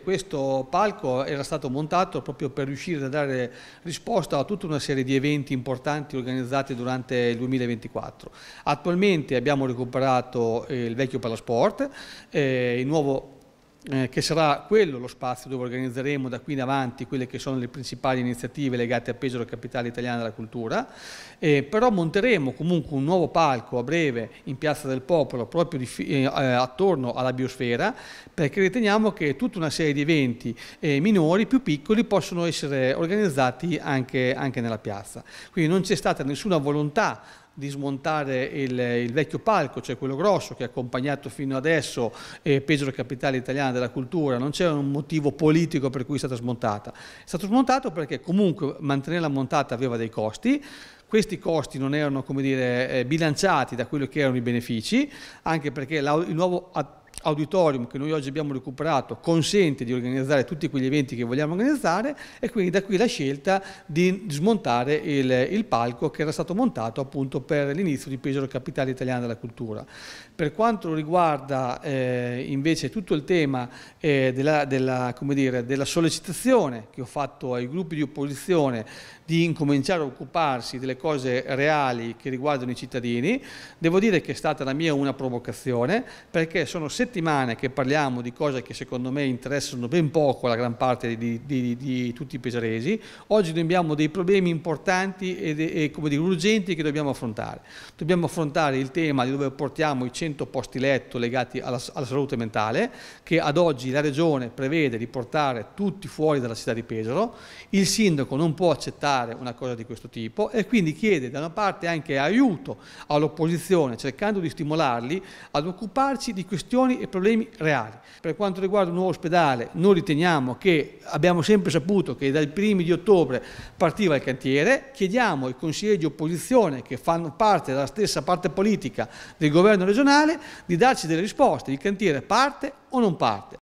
Questo palco era stato montato proprio per riuscire a dare risposta a tutta una serie di eventi importanti organizzati durante il 2024. Attualmente abbiamo recuperato eh, il vecchio palasport, eh, il nuovo eh, che sarà quello lo spazio dove organizzeremo da qui in avanti quelle che sono le principali iniziative legate a Pesaro Capitale Italiana della Cultura, eh, però monteremo comunque un nuovo palco a breve in Piazza del Popolo proprio di, eh, eh, attorno alla biosfera perché riteniamo che tutta una serie di eventi eh, minori più piccoli possono essere organizzati anche, anche nella piazza. Quindi non c'è stata nessuna volontà di smontare il, il, vecchio palco, cioè quello grosso che ha accompagnato fino adesso eh, Pesaro Capitale Italiana della Cultura, non c'è un motivo politico per cui è stata smontata. È stato smontato perché comunque mantenerla montata aveva dei costi, questi costi non erano dire, eh, bilanciati da quello che erano i benefici, anche perché il nuovo attore auditorium che noi oggi abbiamo recuperato consente di organizzare tutti quegli eventi che vogliamo organizzare e quindi da qui la scelta di smontare il, il palco che era stato montato appunto per l'inizio di Pesaro Capitale Italiana della Cultura. Per quanto riguarda eh, invece tutto il tema eh, della, della, dire, della sollecitazione che ho fatto ai gruppi di opposizione di incominciare a occuparsi delle cose reali che riguardano i cittadini, devo dire che è stata la mia una provocazione perché sono sette settimane che parliamo di cose che secondo me interessano ben poco la gran parte di, di, di tutti i pesaresi, oggi noi abbiamo dei problemi importanti e, e come dire, urgenti che dobbiamo affrontare. Dobbiamo affrontare il tema di dove portiamo i 100 posti letto legati alla, alla salute mentale, che ad oggi la Regione prevede di portare tutti fuori dalla città di Pesaro, il sindaco non può accettare una cosa di questo tipo e quindi chiede da una parte anche aiuto all'opposizione cercando di stimolarli ad occuparci di questioni e problemi reali. Per quanto riguarda il nuovo ospedale, noi riteniamo che abbiamo sempre saputo che dal 1 di ottobre partiva il cantiere, chiediamo ai consiglieri di opposizione che fanno parte della stessa parte politica del governo regionale di darci delle risposte, il cantiere parte o non parte.